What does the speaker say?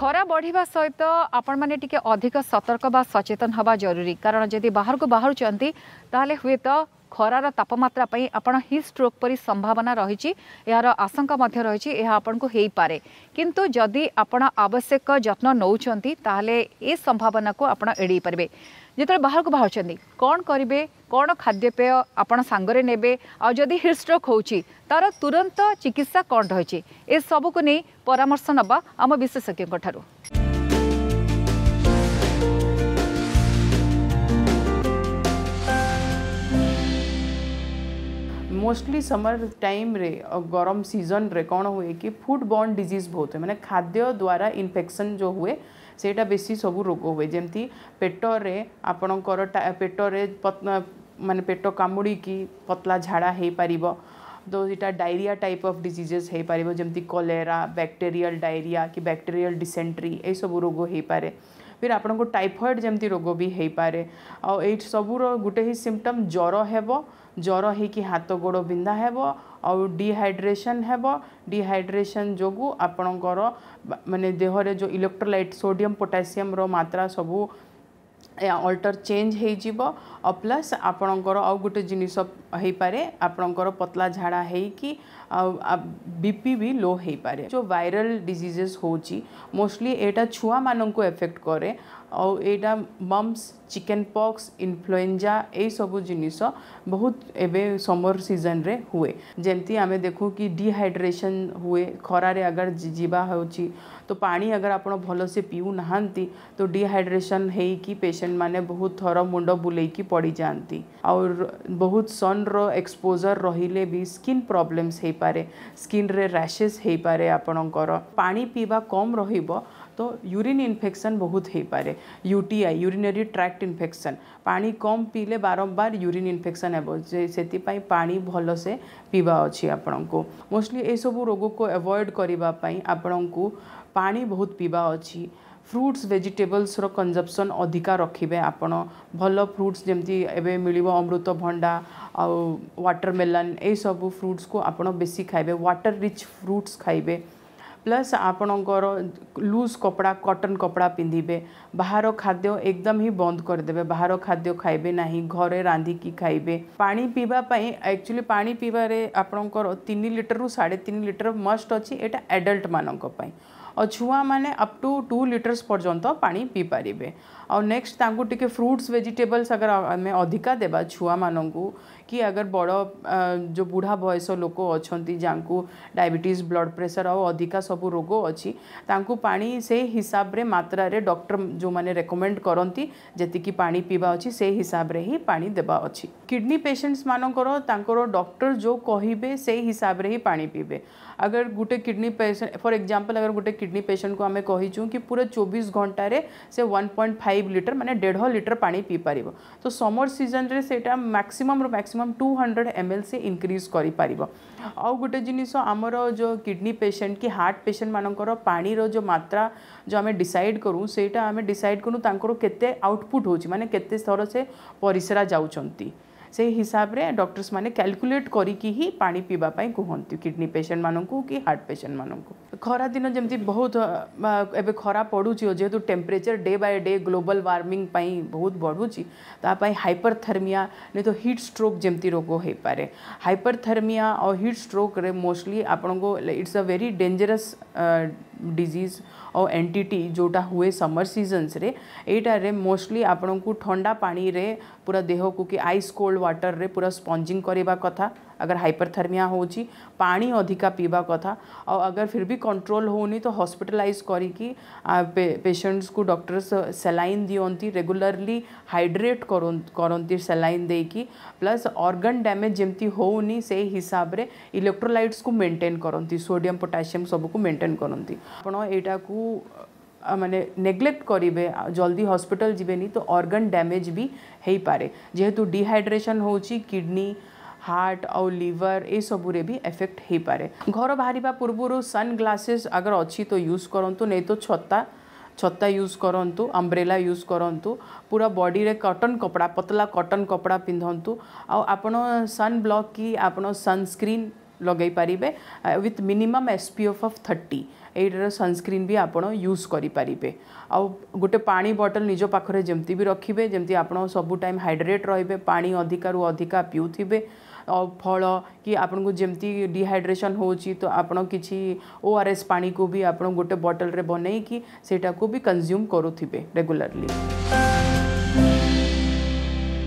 ଖରା ବଢ଼ିବା ସହିତ ଆପଣମାନେ ଟିକେ ଅଧିକ ସତର୍କ ବା ସଚେତନ ହେବା ଜରୁରୀ କାରଣ ଯଦି ବାହାରକୁ ବାହାରୁଛନ୍ତି ତାହେଲେ ହୁଏତ ଖରାର ତାପମାତ୍ରା ପାଇଁ ଆପଣ ହିଟ୍ ଷ୍ଟ୍ରୋକ୍ ପରି ସମ୍ଭାବନା ରହିଛି ଏହାର ଆଶଙ୍କା ମଧ୍ୟ ରହିଛି ଏହା ଆପଣଙ୍କୁ ହେଇପାରେ କିନ୍ତୁ ଯଦି ଆପଣ ଆବଶ୍ୟକ ଯତ୍ନ ନେଉଛନ୍ତି ତାହେଲେ ଏ ସମ୍ଭାବନାକୁ ଆପଣ ଏଡ଼େଇ ପାରିବେ ଯେତେବେଳେ ବାହାରକୁ ବାହାରୁଛନ୍ତି କ'ଣ କରିବେ କ'ଣ ଖାଦ୍ୟପେୟ ଆପଣ ସାଙ୍ଗରେ ନେବେ ଆଉ ଯଦି ହିଟ୍ ଷ୍ଟ୍ରୋକ୍ ହେଉଛି ତା'ର ତୁରନ୍ତ ଚିକିତ୍ସା କ'ଣ ରହିଛି ଏସବୁକୁ ନେଇ ପରାମର୍ଶ ନେବା ଆମ ବିଶେଷଜ୍ଞଙ୍କ ଠାରୁ मोस्टली समर टाइम रे गरम सीजन रे कौन हुए कि फूड बर्न डिजीज बहुत हुए मैंने खाद्य द्वारा इनफेक्शन जो हुए सेटा बेसी सब रोग हुए जमी पेटर आपण पेटर मान पेट कामुड़ी की पतला झाड़ा हो पार तो यहाँ डायरिया टाइप ऑफ डिजीजेस हो पार जमी कलेरा बैक्टेरियल डायरिया कि बैक्टेरियल डिसेंट्री ये सब रोग हो पारे फिर आपण को टाइफएड जमी रोग भी हो पारे और सबूर गोटे ही सिम्टम ज्वर है ज्वर होत गोड़ बिंधा हे आहड्रेसन होहड्रेसन जो आपण मानने देहर जो इलेक्ट्रोलाइट सोडियम पोटासीयम मात्रा सब अल्टर चेंज हो प्लस आपण गोटे जिनस होपे आपण पतला झाड़ा हो कि बीपी भी लो हो पारे जो वायरल डिजीजेस होोस्टली एटा छुआ मान को एफेक्ट करे और एटा मम्स चिकेन पक्स इनफ्लुएंजा यू जिनस बहुत एवं समर सीजन रे हुए जमी आम देखू कि डिहाइड्रेशन हुए खरार अगर जीवा हो तो पानी अगर आप भल से पीऊ ना तो डिहाइड्रेशन हो पेसेंट मैंने बहुत थर मुंड बुले कि पड़ जाती और बहुत सन सन्र एक्सपोजर रहिले भी स्किन प्रॉब्लम्स हो पारे स्किन रे रैशेस हो पारे आपणकर पानी पीवा कम र तो यूरीन इनफेक्शन बहुत हो पारे यूटीआई यूरीनरी ट्राक्ट इनफेक्शन पानी कम पीले बारंबार यूरीन इनफेक्शन होती पा भल से पीवा अच्छी आपण को मोस्टली सब रोग को एवॉड करने आपण को पा बहुत पीवा अच्छी फ्रूट्स वेजिटेबल्स रो कंजप्शन अधिका रखिबे आपण भल फ्रूट्स जेमती एबे मिलिबो अमृत भंडा आ वाटरमेलन ए सब फ्रूट्स को आपण बेसी खाइबे वाटर रिच फ्रूट्स खाइबे प्लस आपणकर लूज कपड़ा कॉटन कपड़ा पिंधिबे बाहर खाद्य एकदम ही बंद कर देबे बाहर खाद्य खाइबे नाही घरे रांधी की खाइबे पानी पीबा पई एक्चुअली पानी पीबा रे आपणकर 3 लीटर रु 3.5 लीटर मस्ट अछि एटा एडल्ट मानन को पई ଅଛୁଆମାନେ ଅପ୍ ଟୁ ଟୁ ଲିଟର୍ସ ପର୍ଯ୍ୟନ୍ତ ପାଣି ପିଇପାରିବେ नेक्स्ट ताकू टे फ्रूट्स वेजिटेबल्स अगर आम अधिका दे छुआ मान कि अगर बड़ जो बुढ़ा बयस लोक अच्छा जहाँ को डायबिटीज ब्लड प्रेसर आधिका सब रोग अच्छी पा से हिसाब से मात्रा रे डॉक्टर जो मैंने रेकमेंड करती जी पा पीवा अच्छी से हिसाब से ही पा देवा अच्छी किडनी पेसेंट्स मानकर डक्टर जो कहे से हिसाब से ही पा पीबे अगर गोटे किडनी पेसेंट फॉर एग्जांपल अगर गोटे किडनी पेसेंट को आम कही कि पूरा चौबीस घंटे से one point five five litre माने डेढ़ लिटर पानी पीपर तो समर सीजन रे से मैक्सिमम रु maximum two hundred M L सी इनक्रीज कर आउ गोटे जिनस आमर जो किडनी पेसेंट कि हार्ट पेसेंट मानकर पाणीर जो मात्रा जो आम डिसाइड करूँ से आम डिसाइड करूँ के आउटपुट हो माने थर से परिसरा जाती से हिसाब से डक्टर्स मैंने क्याकुलेट करिकी ही किडनी पेसेंट मान कि हार्ट पेसेंट मान खरा दिन जमी बहुत एवं खरा पड़ू जेहेतु temperature day by day global warming बहुत बढ़ुची तापाई हाइपरथर्मिया नहीं तो हिट स्ट्रोक जमती रोग हो पाए हाइपरथर्मिया और हिट स्ट्रोक रे मोस्टली आपण को it's a very dangerous disease और एंटीटी जोटा हुए समर सीजनस रे मोस्टली आपन को ठंडा पानी पूरा देह को कि आइस कोल्ड वाटर रे पूरा स्पंजिंग करवा कथा अगर हाइपरथर्मिया होची पानी अधिका पीवा कथा और अगर फिर भी कंट्रोल होनी तो हॉस्पिटलाइज करी पे, पेशेंट्स को डॉक्टर्स सेलाइन दिखती रेगुलरली हाइड्रेट करती सेलाइन दे कि प्लस अर्गन डैमेज जमी हो हिसाब से इलेक्ट्रोलाइट्स को मेन्टेन करती सोडियम पोटासीयम कुछ मेन्टेन करती आपटा को मैंने नेग्लेक्ट करेंगे जल्दी हस्पिटाल नहीं तो अर्गन डैमेज भी हो पारे जेहेतु डिहाइड्रेशन होडनी ହାର୍ଟ ଆଉ ଲିଭର ଏସବୁରେ ବି ଏଫେକ୍ଟ ହୋଇପାରେ ଘର ବାହାରିବା ପୂର୍ବରୁ ସନ୍ ଗ୍ଲାସେସ୍ ଅଗର ଅଛି ତ ୟୁଜ୍ କରନ୍ତୁ ନାଇଁ ତ ଛତା ଛତା ୟୁଜ୍ କରନ୍ତୁ ଆମ୍ବ୍ରେଲା ୟୁଜ୍ କରନ୍ତୁ ପୁରା ବଡ଼ିରେ କଟନ୍ କପଡ଼ା ପତଲା କଟନ୍ କପଡ଼ା ପିନ୍ଧନ୍ତୁ ଆଉ ଆପଣ ସନ୍ ବ୍ଲକ୍ କି ଆପଣ ସନ୍ସ୍କ୍ରିନ୍ ଲଗାଇ ପାରିବେ with minimum S P F of thirty ଏଇଟାର ସନ୍ସ୍କ୍ରିନ୍ ବି ଆପଣ ୟୁଜ୍ କରିପାରିବେ ଆଉ ଗୋଟେ ପାଣି ବଟଲ୍ ନିଜ ପାଖରେ ଯେମିତି ବି ରଖିବେ ଯେମିତି ଆପଣ ସବୁ ଟାଇମ୍ ହାଇଡ୍ରେଟ୍ ରହିବେ ପାଣି ଅଧିକାରୁ ଅଧିକା ପିଉଥିବେ फल कि आप जमती डिहाइड्रेशन हो तो आप कि ओ आर एस पा को भी आप गोटे बटल बनईकी सेटा को भी कंज्यूम करुवे रेगुलाली